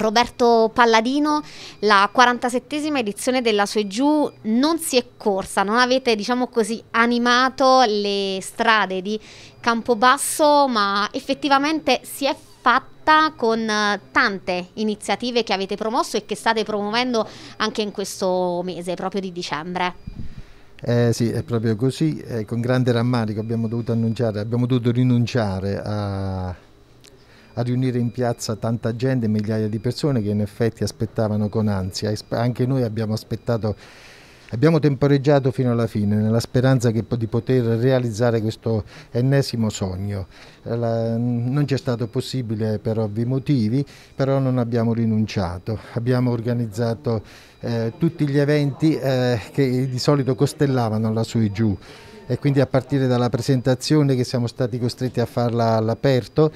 Roberto Palladino, la 47esima edizione della Sue Giù non si è corsa, non avete diciamo così animato le strade di Campobasso, ma effettivamente si è fatta con tante iniziative che avete promosso e che state promuovendo anche in questo mese, proprio di dicembre. Eh, sì, è proprio così, eh, con grande rammarico abbiamo dovuto, annunciare, abbiamo dovuto rinunciare a a riunire in piazza tanta gente, migliaia di persone che in effetti aspettavano con ansia. Anche noi abbiamo aspettato, abbiamo temporeggiato fino alla fine nella speranza che, di poter realizzare questo ennesimo sogno. La, non ci è stato possibile per ovvi motivi, però non abbiamo rinunciato. Abbiamo organizzato eh, tutti gli eventi eh, che di solito costellavano la su e giù e quindi a partire dalla presentazione che siamo stati costretti a farla all'aperto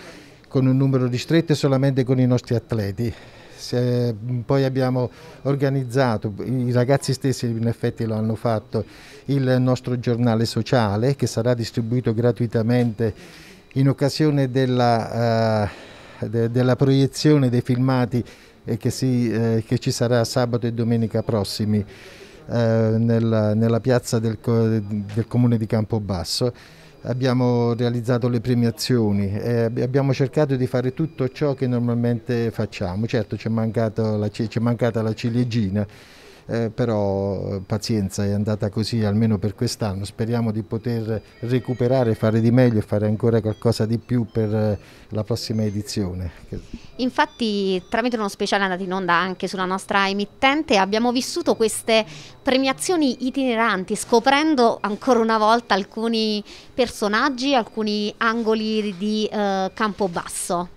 con un numero ristretto e solamente con i nostri atleti. Se, mm, poi abbiamo organizzato, i ragazzi stessi in effetti lo hanno fatto, il nostro giornale sociale che sarà distribuito gratuitamente in occasione della, uh, de, della proiezione dei filmati eh, che, si, eh, che, ci sarà sabato e domenica prossimi eh, nella, nella, piazza del, del comune di Campobasso abbiamo realizzato le premiazioni e abbiamo cercato di fare tutto ciò che normalmente facciamo. Certo ci è mancata la ciliegina eh, però eh, pazienza è andata così almeno per quest'anno, speriamo di poter recuperare, fare di meglio e fare ancora qualcosa di più per eh, la prossima edizione. Infatti tramite uno speciale andato in onda anche sulla nostra emittente abbiamo vissuto queste premiazioni itineranti scoprendo ancora una volta alcuni personaggi, alcuni angoli di eh, basso.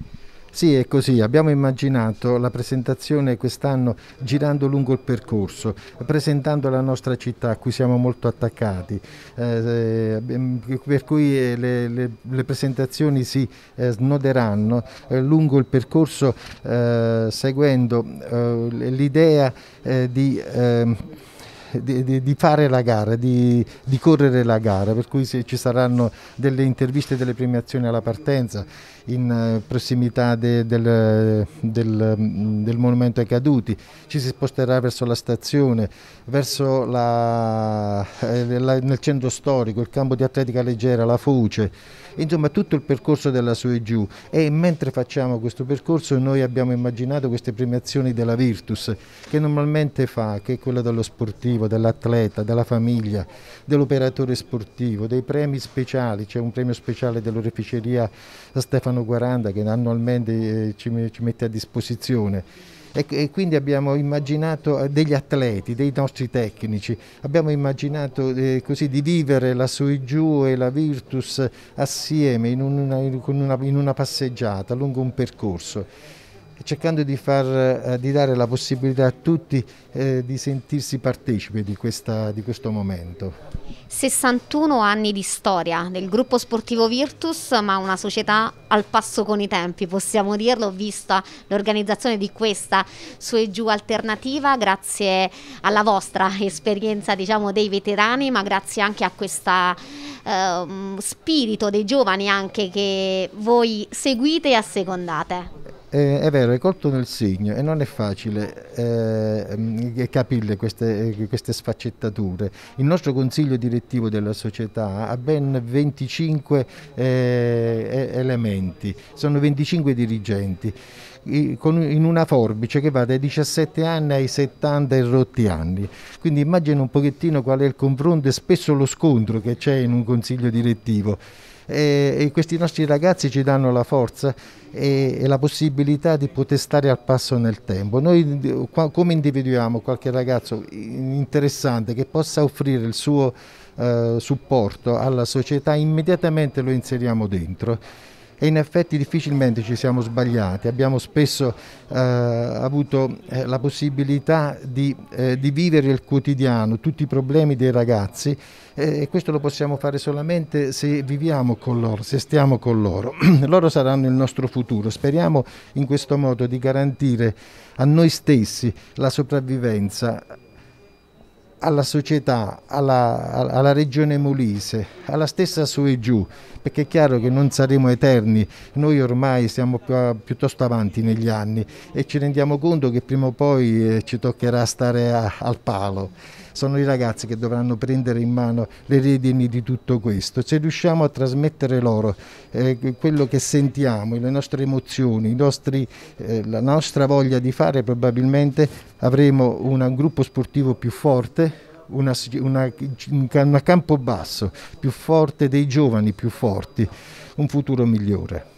Sì, è così. Abbiamo immaginato la presentazione quest'anno girando lungo il percorso, presentando la nostra città a cui siamo molto attaccati, eh, ehm, per cui eh, le, le, le presentazioni si eh, snoderanno eh, lungo il percorso eh, seguendo eh, l'idea di ehm, di, di, di fare la gara, di, di, correre la gara, per cui se ci saranno delle interviste, e delle premiazioni alla partenza in eh, prossimità de, del, del, mm, del, monumento ai caduti, ci si sposterà verso la stazione, verso la, eh, la, nel centro storico, il campo di atletica leggera, la Fuce, insomma tutto il percorso della su e giù e mentre facciamo questo percorso noi abbiamo immaginato queste premiazioni della Virtus che normalmente fa, che è quella dello sportivo sportivo, dell'atleta, della famiglia, dell'operatore sportivo, dei premi speciali, c'è un premio speciale dell'oreficeria Stefano Guaranda che annualmente eh, ci mette a disposizione e, quindi abbiamo immaginato eh, degli atleti, dei nostri tecnici, abbiamo immaginato eh, così di vivere la Suiju e la Virtus assieme in una, in una passeggiata lungo un percorso cercando di, far, eh, di, dare la possibilità a tutti eh, di sentirsi partecipi di, questa, di questo momento. 61 anni di storia del gruppo sportivo Virtus, ma una società al passo con i tempi, possiamo dirlo, vista l'organizzazione di questa su e giù alternativa, grazie alla vostra esperienza diciamo, dei veterani, ma grazie anche a questo eh, spirito dei giovani anche che voi seguite e assecondate eh, è vero, è colto nel segno e non è facile eh, mm, capire queste, eh, queste, sfaccettature. Il nostro consiglio direttivo della società ha ben 25 eh, elementi, sono 25 dirigenti in una forbice che va dai 17 anni ai 70 e rotti anni. Quindi immagino un pochettino qual è il confronto e spesso lo scontro che c'è in un consiglio direttivo. E, questi nostri ragazzi ci danno la forza e, la possibilità di poter stare al passo nel tempo. Noi come individuiamo qualche ragazzo interessante che possa offrire il suo eh, supporto alla società, immediatamente lo inseriamo dentro e in effetti difficilmente ci siamo sbagliati, abbiamo spesso eh, avuto eh, la possibilità di, eh, di, vivere il quotidiano, tutti i problemi dei ragazzi e questo lo possiamo fare solamente se viviamo con loro, se stiamo con loro. loro saranno il nostro futuro, speriamo in questo modo di garantire a noi stessi la sopravvivenza alla società, alla, alla, regione Molise, alla stessa su e giù, perché è chiaro che non saremo eterni, noi ormai siamo piuttosto avanti negli anni e ci rendiamo conto che prima o poi eh, ci toccherà stare a, al palo sono i ragazzi che dovranno prendere in mano le redini di tutto questo. Se riusciamo a trasmettere loro eh, quello che sentiamo, le nostre emozioni, nostri, eh, la nostra voglia di fare, probabilmente avremo un gruppo sportivo più forte, una, una, un campo basso più forte dei giovani più forti, un futuro migliore.